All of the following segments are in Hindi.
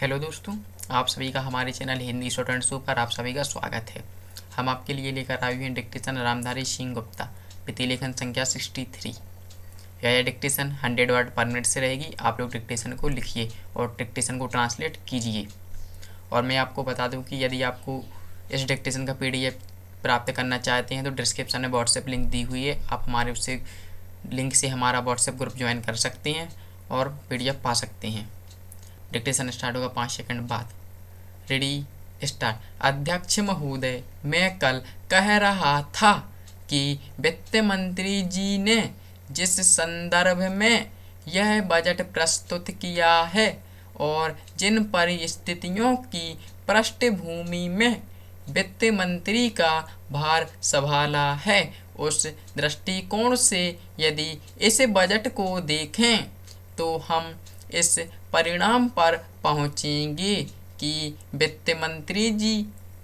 हेलो दोस्तों आप सभी का हमारे चैनल हिंदी स्टूडेंट शो पर आप सभी का स्वागत है हम आपके लिए लेकर आए हैं डिक्टेशन रामधारी सिंह गुप्ता वित्तीय लेखन संख्या 63 यह डिक्टेशन 100 वर्ड पर मिनट से रहेगी आप लोग डिक्टेशन को लिखिए और डिक्टेशन को ट्रांसलेट कीजिए और मैं आपको बता दूँ कि यदि आपको इस डिक्टेशन का पी प्राप्त करना चाहते हैं तो डिस्क्रिप्शन में व्हाट्सएप लिंक दी हुई है आप हमारे उससे लिंक से हमारा व्हाट्सएप ग्रुप ज्वाइन कर सकते हैं और पी पा सकते हैं डिक्टेशन स्टार्ट होगा पाँच सेकंड बाद रेडी स्टार्ट अध्यक्ष महोदय मैं कल कह रहा था कि वित्त मंत्री जी ने जिस संदर्भ में यह बजट प्रस्तुत किया है और जिन परिस्थितियों की पृष्ठभूमि में वित्त मंत्री का भार संभाला है उस दृष्टिकोण से यदि इस बजट को देखें तो हम इस परिणाम पर पहुंचेंगे कि वित्त मंत्री जी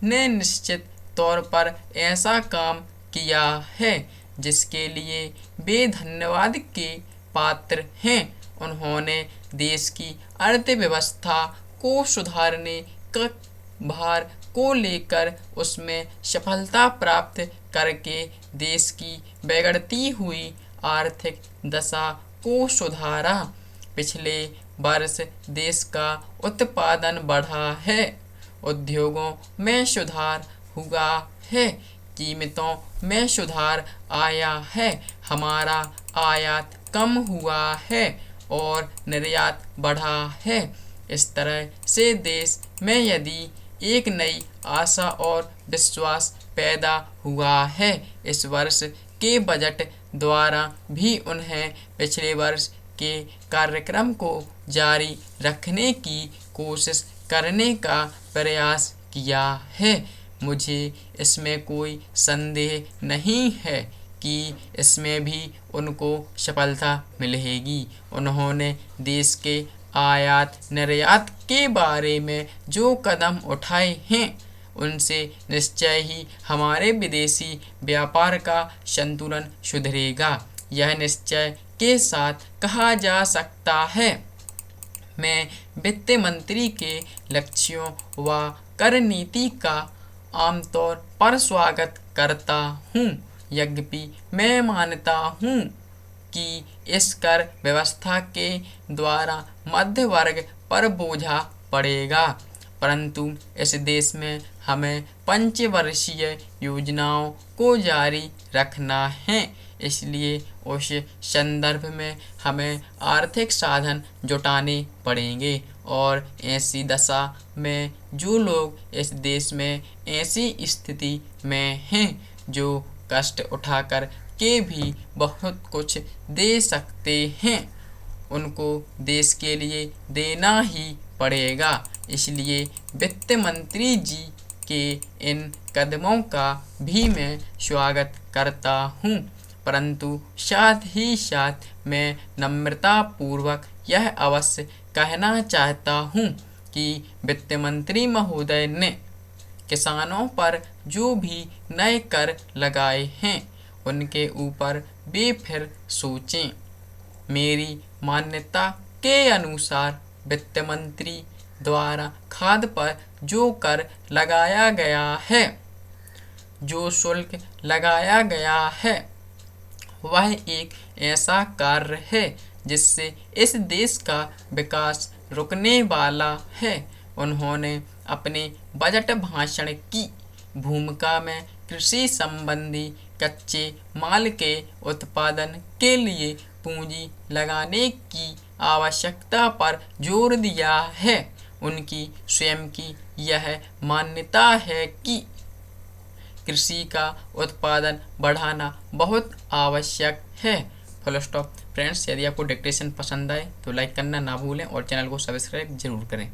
ने निश्चित तौर पर ऐसा काम किया है जिसके लिए वे धन्यवाद के पात्र हैं उन्होंने देश की अर्थव्यवस्था को सुधारने का भार को लेकर उसमें सफलता प्राप्त करके देश की बिगड़ती हुई आर्थिक दशा को सुधारा पिछले वर्ष देश का उत्पादन बढ़ा है उद्योगों में सुधार हुआ है कीमतों में सुधार आया है हमारा आयात कम हुआ है और निर्यात बढ़ा है इस तरह से देश में यदि एक नई आशा और विश्वास पैदा हुआ है इस वर्ष के बजट द्वारा भी उन्हें पिछले वर्ष के कार्यक्रम को जारी रखने की कोशिश करने का प्रयास किया है मुझे इसमें कोई संदेह नहीं है कि इसमें भी उनको सफलता मिलेगी उन्होंने देश के आयात निर्यात के बारे में जो कदम उठाए हैं उनसे निश्चय ही हमारे विदेशी व्यापार का संतुलन सुधरेगा यह निश्चय के साथ कहा जा सकता है मैं वित्त मंत्री के लक्ष्यों व कर नीति का आमतौर पर स्वागत करता हूँ यद्यपि मैं मानता हूँ कि इस कर व्यवस्था के द्वारा मध्य वर्ग पर बोझा पड़ेगा परंतु इस देश में हमें पंचवर्षीय योजनाओं को जारी रखना है इसलिए उस संदर्भ में हमें आर्थिक साधन जुटाने पड़ेंगे और ऐसी दशा में जो लोग इस देश में ऐसी स्थिति में हैं जो कष्ट उठाकर के भी बहुत कुछ दे सकते हैं उनको देश के लिए देना ही पड़ेगा इसलिए वित्त मंत्री जी के इन कदमों का भी मैं स्वागत करता हूँ परंतु साथ ही साथ मैं नम्रतापूर्वक यह अवश्य कहना चाहता हूँ कि वित्त मंत्री महोदय ने किसानों पर जो भी नए कर लगाए हैं उनके ऊपर वे फिर सोचें मेरी मान्यता के अनुसार वित्त मंत्री द्वारा खाद पर जो कर लगाया गया है जो शुल्क लगाया गया है वह एक ऐसा कार्य है जिससे इस देश का विकास रुकने वाला है उन्होंने अपने बजट भाषण की भूमिका में कृषि संबंधी कच्चे माल के उत्पादन के लिए पूंजी लगाने की आवश्यकता पर जोर दिया है उनकी स्वयं की यह मान्यता है कि कृषि का उत्पादन बढ़ाना बहुत आवश्यक है फुल स्टॉप फ्रेंड्स यदि आपको डिक्टेशन पसंद आए तो लाइक करना ना भूलें और चैनल को सब्सक्राइब जरूर करें